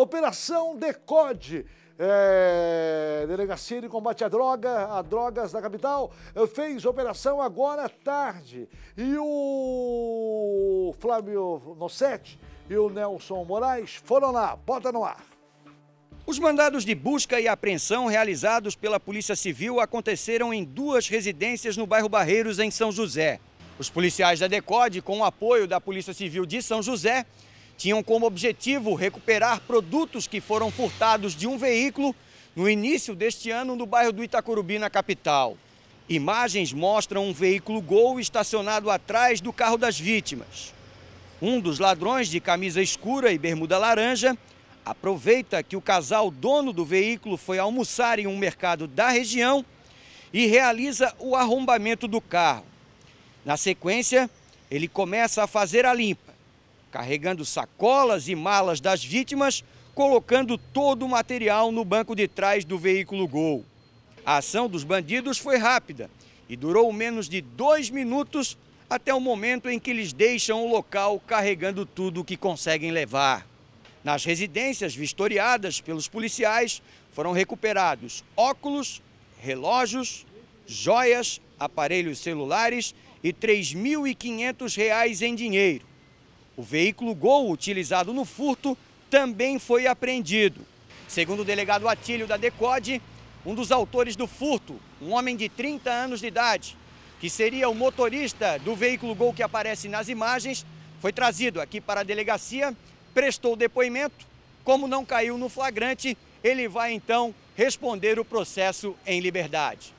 Operação Decode. É, Delegacia de Combate à Droga, a Drogas da capital, eh, fez operação agora à tarde. E o Flávio Nossetti e o Nelson Moraes foram lá. Bota no ar. Os mandados de busca e apreensão realizados pela Polícia Civil aconteceram em duas residências no bairro Barreiros, em São José. Os policiais da DECODE, com o apoio da Polícia Civil de São José, tinham como objetivo recuperar produtos que foram furtados de um veículo no início deste ano no bairro do Itacurubi, na capital. Imagens mostram um veículo Gol estacionado atrás do carro das vítimas. Um dos ladrões de camisa escura e bermuda laranja aproveita que o casal dono do veículo foi almoçar em um mercado da região e realiza o arrombamento do carro. Na sequência, ele começa a fazer a limpa carregando sacolas e malas das vítimas, colocando todo o material no banco de trás do veículo Gol. A ação dos bandidos foi rápida e durou menos de dois minutos até o momento em que eles deixam o local carregando tudo o que conseguem levar. Nas residências vistoriadas pelos policiais, foram recuperados óculos, relógios, joias, aparelhos celulares e R$ 3.500 em dinheiro. O veículo Gol utilizado no furto também foi apreendido. Segundo o delegado Atílio da DECODE, um dos autores do furto, um homem de 30 anos de idade, que seria o motorista do veículo Gol que aparece nas imagens, foi trazido aqui para a delegacia, prestou depoimento. Como não caiu no flagrante, ele vai então responder o processo em liberdade.